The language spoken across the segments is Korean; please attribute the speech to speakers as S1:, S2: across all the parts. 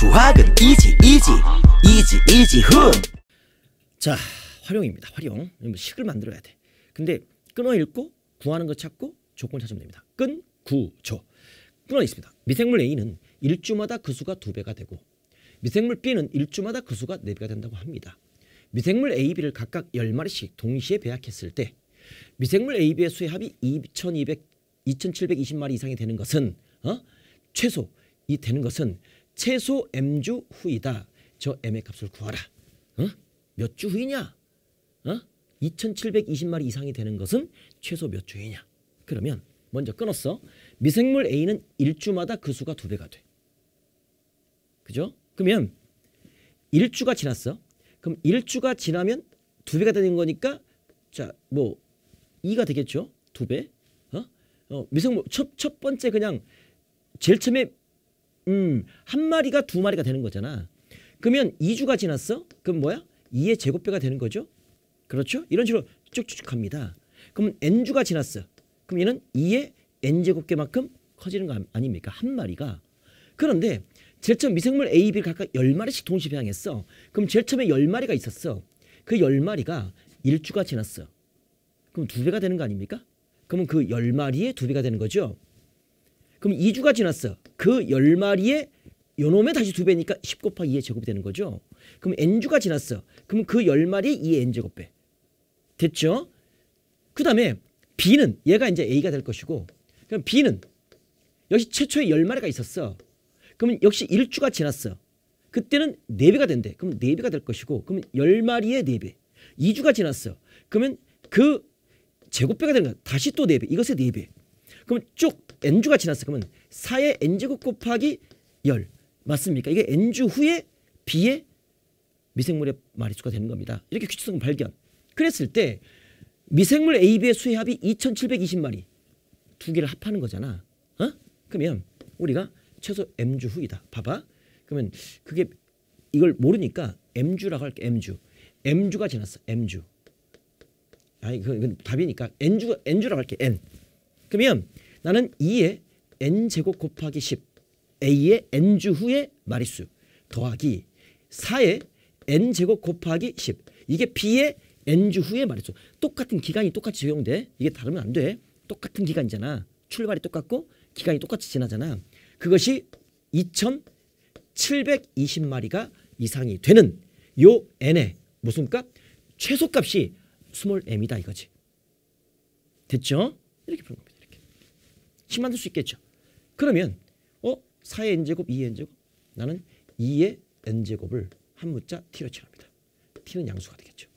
S1: 수학은 이지 이지 이지 이지 흠자 활용입니다 활용 뭐 식을 만들어야 돼 근데 끊어 읽고 구하는 거 찾고 조건 찾으면 됩니다 끈, 구, 조 끊어 있습니다 미생물 A는 일주마다 그 수가 두배가 되고 미생물 B는 일주마다 그 수가 네배가 된다고 합니다 미생물 A, B를 각각 열마리씩 동시에 배합했을 때 미생물 A, B의 수의 합이 2200, 2720마리 이상이 되는 것은 어? 최소 이 되는 것은 최소 m주 후이다. 저 m의 값을 구하라. 어? 몇주 후이냐? 어? 2720마리 이상이 되는 것은 최소 몇 주이냐? 그러면 먼저 끊었어. 미생물 A는 1주마다 그 수가 2배가 돼. 그죠? 그러면 1주가 지났어. 그럼 1주가 지나면 2배가 되는 거니까 자, 뭐 2가 되겠죠? 2배. 어? 어 미생물 첫, 첫 번째 그냥 제일 처음에 음, 한 마리가 두 마리가 되는 거잖아. 그러면 2주가 지났어? 그럼 뭐야? 2의 제곱배가 되는 거죠. 그렇죠? 이런 식으로 쭉쭉 갑니다. 그럼 n주가 지났어. 그럼 얘는 2의 n제곱개만큼 커지는 거 아닙니까? 한 마리가. 그런데 제일 처음 미생물 A, B 각각 10마리씩 동시 배양했어. 그럼 제일 처음에 10마리가 있었어. 그 10마리가 1주가 지났어. 그럼 2배가 되는 거 아닙니까? 그러면 그 10마리의 2배가 되는 거죠. 그럼 2주가 지났어. 그 10마리에 요놈에 다시 2배니까 10 곱하기 2에 제곱이 되는 거죠. 그럼 n주가 지났어. 그럼 그 10마리 2의 n제곱배. 됐죠? 그 다음에 b는 얘가 이제 a가 될 것이고 그럼 b는 역시 최초의 10마리가 있었어. 그럼 역시 1주가 지났어. 그때는 4배가 된대. 그럼 4배가 될 것이고 그럼 10마리의 4배. 2주가 지났어. 그러면 그 제곱배가 되는 거야. 다시 또 4배. 이것의 4배. 그럼 쭉 n주가 지났어. 그러면 4의 n제곱 곱하기 10 맞습니까? 이게 n주 후에 b의 미생물의 마리수가 되는 겁니다. 이렇게 규칙성 발견. 그랬을 때 미생물 AB의 수의 합이 2720마리 두 개를 합하는 거잖아. 어? 그러면 우리가 최소 M주 후이다. 봐봐. 그러면 그게 이걸 모르니까 M주라고 할게. M주. M주가 지났어. M주. 아니 그건 그 답이니까 N주, N주라고 할게. N. 그러면 나는 2에 n제곱 곱하기 10 a의 n주 후의 마리수 더하기 4에 n제곱 곱하기 10 이게 b의 n주 후의 마리수 똑같은 기간이 똑같이 적용돼 이게 다르면 안돼 똑같은 기간이잖아 출발이 똑같고 기간이 똑같이 지나잖아 그것이 2720마리가 이상이 되는 요 n의 무슨 값? 최소값이 스몰 m이다 이거지 됐죠? 이렇게 푸는 겁니다 힘만들 수 있겠죠. 그러면 어 4의 n제곱 2의 n제곱 나는 2의 n제곱을 한 문자 t로 칠합니다. t는 양수가 되겠죠.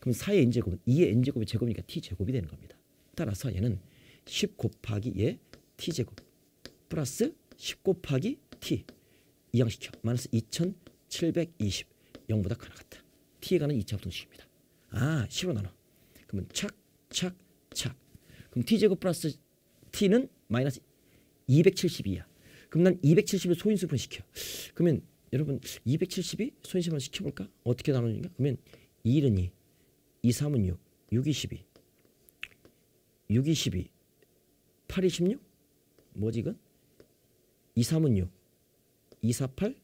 S1: 그럼 4의 n제곱은 2의 n제곱의 제곱이니까 t제곱이 되는 겁니다. 따라서 얘는 10 곱하기 의 t제곱 플러스 10 곱하기 t 이항시켜 마이너스 2720 0보다 크나 같다. t에 관한 2차 합동식입니다. 아 10으로 나눠. 그러면 착 착착 그럼 t제곱 플러스 t는 마이너스 272야. 그럼 난 270을 소인수분 시켜. 그러면 여러분 270이 소인수분 시켜볼까? 어떻게 나누는가? 그러면 2는 2, 2, 3은 6, 6이 12, 6이 12, 8이 16? 뭐지 이건? 2, 3은 6, 2, 4, 8?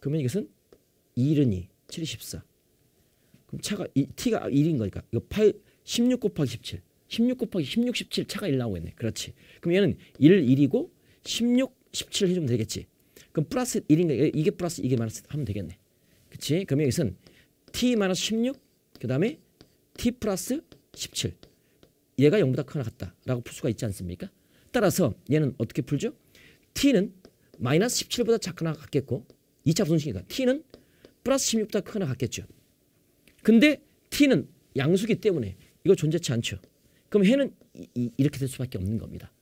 S1: 그러면 이것은 2는 2, 7이 14. 그럼 차가 이, t가 1인 거니까 이거 8, 16 곱하기 17. 16 곱하기 16, 17 차가 1 나오겠네. 그렇지. 그럼 얘는 1, 1이고 16, 17 해주면 되겠지. 그럼 플러스 1인가 이게 플러스 이게 마이너스 하면 되겠네. 그치? 그럼 여기서는 t 마이너스 16 그다음에 t 플러스 17 얘가 0보다 크나 거 같다 라고 풀 수가 있지 않습니까? 따라서 얘는 어떻게 풀죠? t는 마이너스 17보다 작거나 같겠고 2차 분식이니까 t는 플러스 16보다 크거나 같겠죠. 근데 t는 양수기 때문에 이거 존재치 않죠. 그럼 해는 이, 이렇게 될 수밖에 없는 겁니다.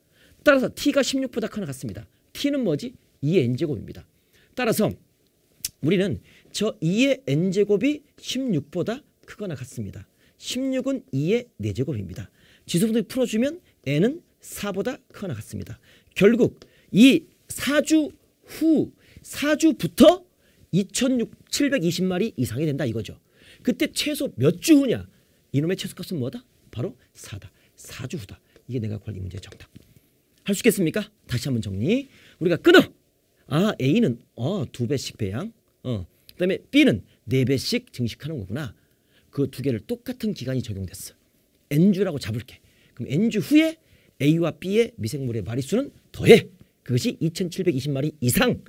S1: 따라서 t가 16보다 크나 같습니다. t는 뭐지? 2의 n제곱입니다. 따라서 우리는 저 2의 n제곱이 16보다 크거나 같습니다. 16은 2의 4제곱입니다. 지수분을 풀어주면 n은 4보다 크거나 같습니다. 결국 이 4주 후 4주부터 2720마리 이상이 된다 이거죠. 그때 최소 몇 주 후냐? 이놈의 최소값은 뭐다? 바로 사다사주 후다. 이게 내가 관리 문제 정답. 할 수 있겠습니까? 다시 한 번 정리. 우리가 끊어. 아 A는 어, 두 배씩 배양. 어. 그다음에 B는 네 배씩 증식하는 거구나. 그 두 개를 똑같은 기간이 적용됐어. N주라고 잡을게. 그럼 N주 후에 A와 B의 미생물의 마리수는 더해. 그것이 2720마리 이상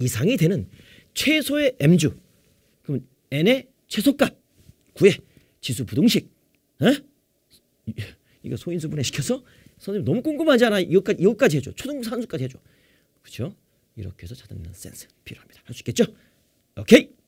S1: 이상이 되는 최소의 M주. 그럼 N의 최소값 구해 지수 부등식. 에? 어? 이거 소인수 분해시켜서 선생님 너무 궁금하지 않아? 여기까지, 여기까지 해줘. 초등부 산수까지 해줘. 그렇죠? 이렇게 해서 찾아내는 센스 필요합니다. 할 수 있겠죠? 오케이!